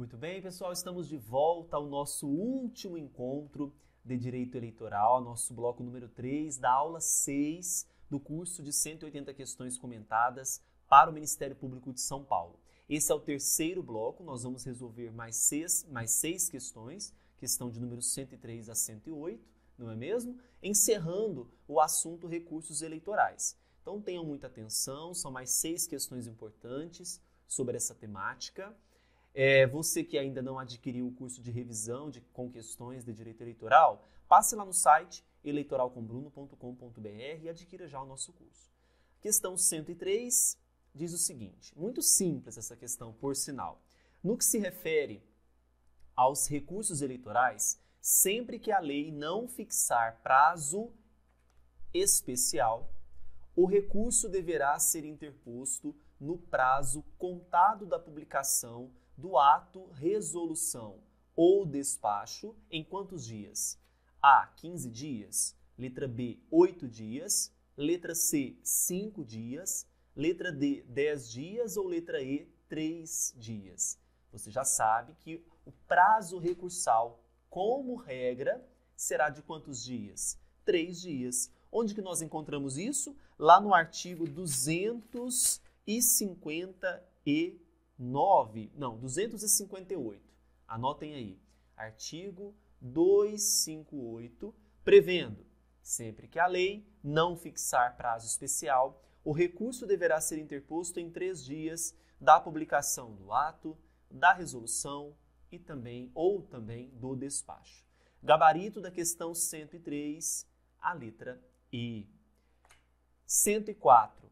Muito bem, pessoal, estamos de volta ao nosso último encontro de Direito Eleitoral, nosso bloco número 3 da aula 6 do curso de 180 questões comentadas para o Ministério Público de São Paulo. Esse é o terceiro bloco, nós vamos resolver mais seis, mais seis questões, que estão de números 103 a 108, não é mesmo? Encerrando o assunto recursos eleitorais. Então tenham muita atenção, são mais seis questões importantes sobre essa temática. É, você que ainda não adquiriu o curso de revisão de, com questões de direito eleitoral, passe lá no site eleitoralcombruno.com.br e adquira já o nosso curso. Questão 103 diz o seguinte: muito simples essa questão, por sinal. No que se refere aos recursos eleitorais, sempre que a lei não fixar prazo especial, o recurso deverá ser interposto no prazo contado da publicação do ato, resolução ou despacho em quantos dias? A. 15 dias. Letra B. 8 dias. Letra C. 5 dias. Letra D. 10 dias. Ou letra E. 3 dias. Você já sabe que o prazo recursal, como regra, será de quantos dias? 3 dias. Onde que nós encontramos isso? Lá no artigo 253. 9, não, 258. Anotem aí. Artigo 258, prevendo, sempre que a lei não fixar prazo especial, o recurso deverá ser interposto em três dias da publicação do ato, da resolução e também ou também do despacho. Gabarito da questão 103, a letra I. 104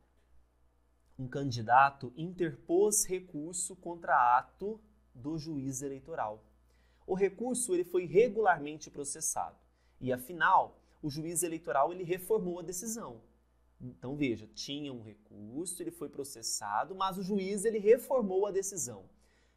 um candidato interpôs recurso contra ato do juiz eleitoral. O recurso ele foi regularmente processado e afinal o juiz eleitoral ele reformou a decisão. Então veja, tinha um recurso, ele foi processado, mas o juiz ele reformou a decisão.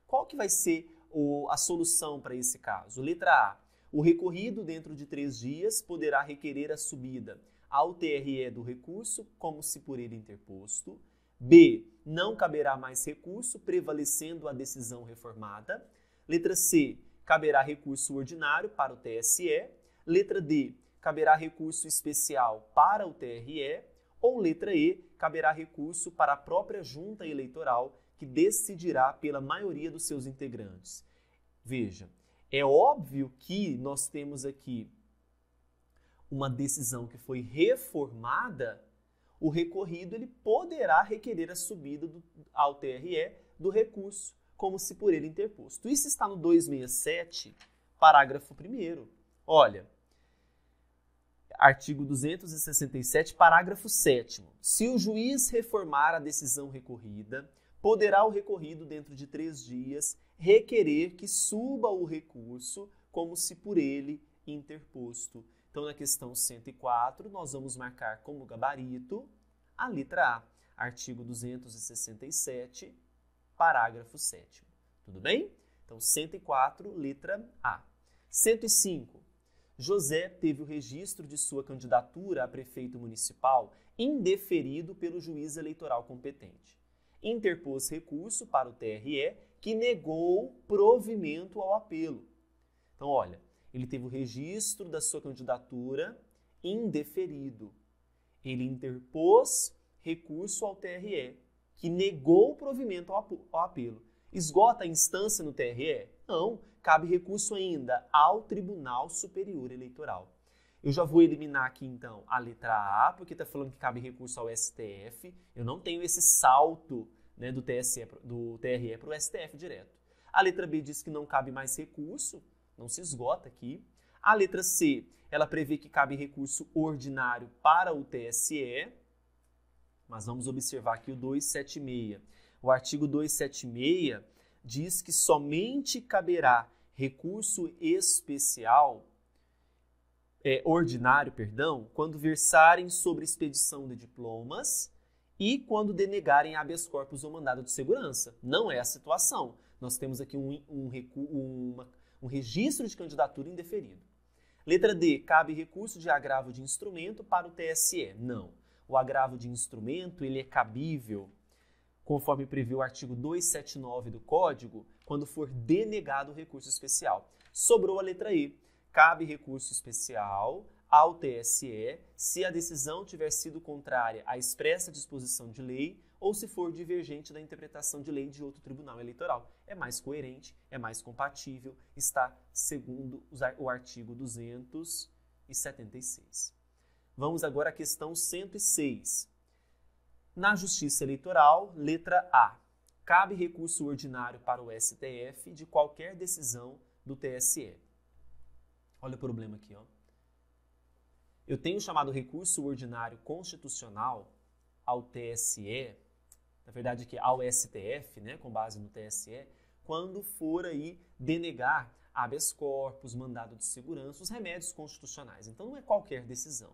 Qual que vai ser o, a solução para esse caso? Letra A. O recorrido dentro de três dias poderá requerer a subida ao TRE do recurso, como se por ele interposto, B. Não caberá mais recurso, prevalecendo a decisão reformada. Letra C. Caberá recurso ordinário para o TSE. Letra D. Caberá recurso especial para o TRE. Ou letra E. Caberá recurso para a própria junta eleitoral, que decidirá pela maioria dos seus integrantes. Veja, é óbvio que nós temos aqui uma decisão que foi reformada o recorrido ele poderá requerer a subida do, ao TRE do recurso, como se por ele interposto. Isso está no 267, parágrafo 1. Olha, artigo 267, parágrafo 7. Se o juiz reformar a decisão recorrida, poderá o recorrido, dentro de três dias, requerer que suba o recurso, como se por ele interposto. Então, na questão 104, nós vamos marcar como gabarito a letra A, artigo 267, parágrafo 7. Tudo bem? Então, 104, letra A. 105. José teve o registro de sua candidatura a prefeito municipal indeferido pelo juiz eleitoral competente. Interpôs recurso para o TRE, que negou provimento ao apelo. Então, olha, ele teve o registro da sua candidatura indeferido. Ele interpôs recurso ao TRE, que negou o provimento ao apelo. Esgota a instância no TRE? Não, cabe recurso ainda ao Tribunal Superior Eleitoral. Eu já vou eliminar aqui então a letra A, porque está falando que cabe recurso ao STF. Eu não tenho esse salto né, do, TSE, do TRE para o STF direto. A letra B diz que não cabe mais recurso, não se esgota aqui. A letra C, ela prevê que cabe recurso ordinário para o TSE, mas vamos observar aqui o 276. O artigo 276 diz que somente caberá recurso especial é, ordinário, perdão, quando versarem sobre expedição de diplomas e quando denegarem habeas corpus ou mandado de segurança. Não é a situação. Nós temos aqui um, um, um, uma, um registro de candidatura indeferido. Letra D. Cabe recurso de agravo de instrumento para o TSE. Não. O agravo de instrumento ele é cabível, conforme prevê o artigo 279 do Código, quando for denegado o recurso especial. Sobrou a letra E. Cabe recurso especial ao TSE se a decisão tiver sido contrária à expressa disposição de lei ou se for divergente da interpretação de lei de outro tribunal eleitoral. É mais coerente, é mais compatível, está segundo o artigo 276. Vamos agora à questão 106. Na Justiça Eleitoral, letra A. Cabe recurso ordinário para o STF de qualquer decisão do TSE. Olha o problema aqui, ó. Eu tenho chamado recurso ordinário constitucional ao TSE na verdade que ao STF, né, com base no TSE, quando for aí denegar habeas corpus, mandado de segurança, os remédios constitucionais. Então não é qualquer decisão.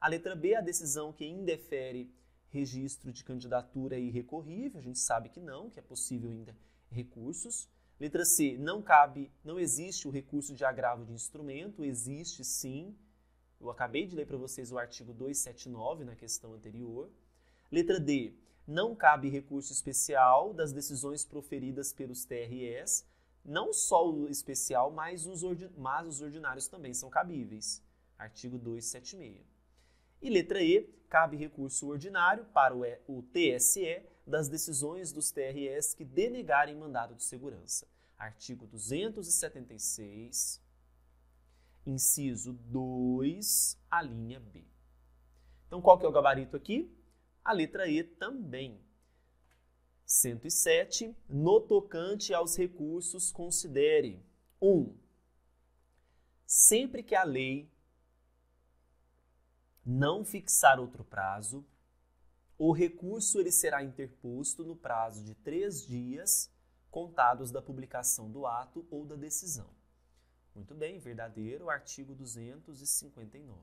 A letra B é a decisão que indefere registro de candidatura irrecorrível, a gente sabe que não, que é possível ainda recursos. Letra C, não cabe, não existe o recurso de agravo de instrumento, existe sim. Eu acabei de ler para vocês o artigo 279 na questão anterior. Letra D, não cabe recurso especial das decisões proferidas pelos TREs, não só o especial, mas os, mas os ordinários também são cabíveis. Artigo 276. E letra E, cabe recurso ordinário para o, e, o TSE das decisões dos TREs que denegarem mandado de segurança. Artigo 276, inciso 2, a linha B. Então, qual que é o gabarito aqui? a letra E também. 107. No tocante aos recursos, considere: 1. Um, sempre que a lei não fixar outro prazo, o recurso ele será interposto no prazo de três dias contados da publicação do ato ou da decisão. Muito bem, verdadeiro, artigo 259.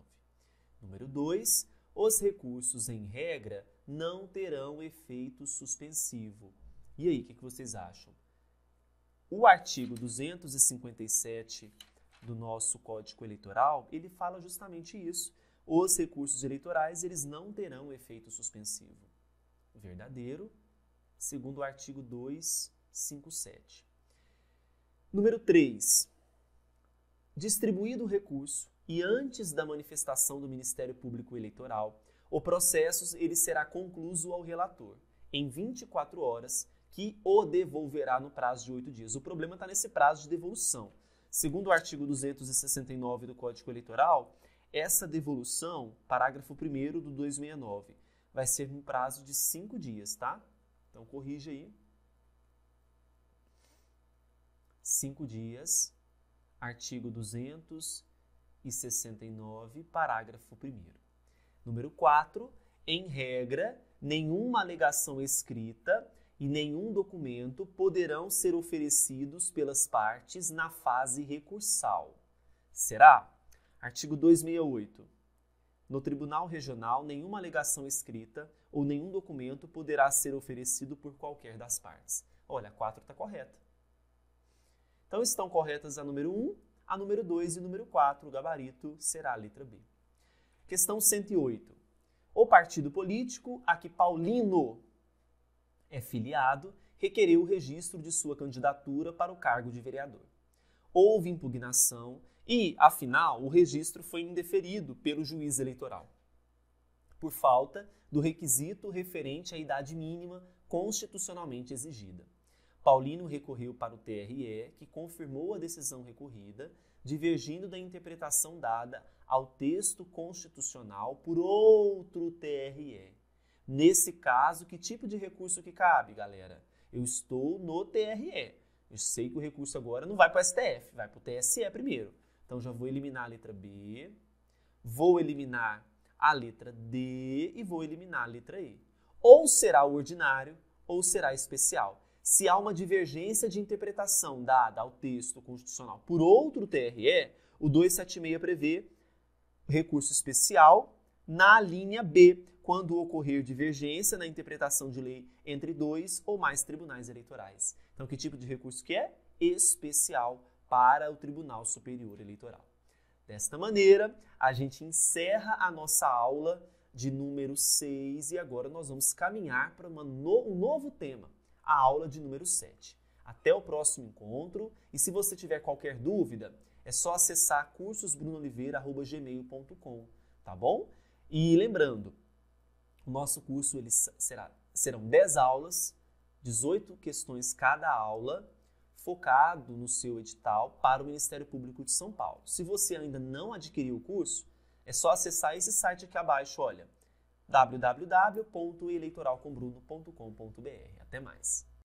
Número 2. Os recursos, em regra, não terão efeito suspensivo. E aí, o que, que vocês acham? O artigo 257 do nosso Código Eleitoral, ele fala justamente isso. Os recursos eleitorais, eles não terão efeito suspensivo. Verdadeiro, segundo o artigo 257. Número 3 distribuído o recurso e antes da manifestação do Ministério Público Eleitoral, o processo ele será concluído ao relator em 24 horas, que o devolverá no prazo de oito dias. O problema está nesse prazo de devolução. Segundo o artigo 269 do Código Eleitoral, essa devolução, parágrafo 1 do 269, vai ser um prazo de cinco dias, tá? Então corrija aí. Cinco dias artigo 269, parágrafo 1. Número 4. Em regra, nenhuma alegação escrita e nenhum documento poderão ser oferecidos pelas partes na fase recursal. Será? Artigo 268. No Tribunal Regional, nenhuma alegação escrita ou nenhum documento poderá ser oferecido por qualquer das partes. Olha, a 4 está correta. Então estão corretas a número 1, a número 2 e número 4. O gabarito será a letra B. Questão 108. O partido político a que Paulino é filiado requereu o registro de sua candidatura para o cargo de vereador. Houve impugnação e, afinal, o registro foi indeferido pelo juiz eleitoral, por falta do requisito referente à idade mínima constitucionalmente exigida. Paulino recorreu para o TRE, que confirmou a decisão recorrida, divergindo da interpretação dada ao texto constitucional por outro TRE. Nesse caso, que tipo de recurso que cabe, galera? Eu estou no TRE. Eu sei que o recurso agora não vai para o STF, vai para o TSE primeiro. Então já vou eliminar a letra B, vou eliminar a letra D e vou eliminar a letra E. Ou será ordinário ou será especial se há uma divergência de interpretação dada ao texto constitucional por outro TRE, o 276 prevê recurso especial na linha B, quando ocorrer divergência na interpretação de lei entre dois ou mais tribunais eleitorais. Então, que tipo de recurso que é? Especial para o Tribunal Superior Eleitoral. Desta maneira, a gente encerra a nossa aula de número 6 e agora nós vamos caminhar para no um novo tema a aula de número 7. Até o próximo encontro e se você tiver qualquer dúvida, é só acessar cursosbrunoliveira@gmail.com, tá bom? E lembrando, o nosso curso ele será serão 10 aulas, 18 questões cada aula, focado no seu edital para o Ministério Público de São Paulo. Se você ainda não adquiriu o curso, é só acessar esse site aqui abaixo, olha, www.eleitoralcombruno.com.br. Até mais!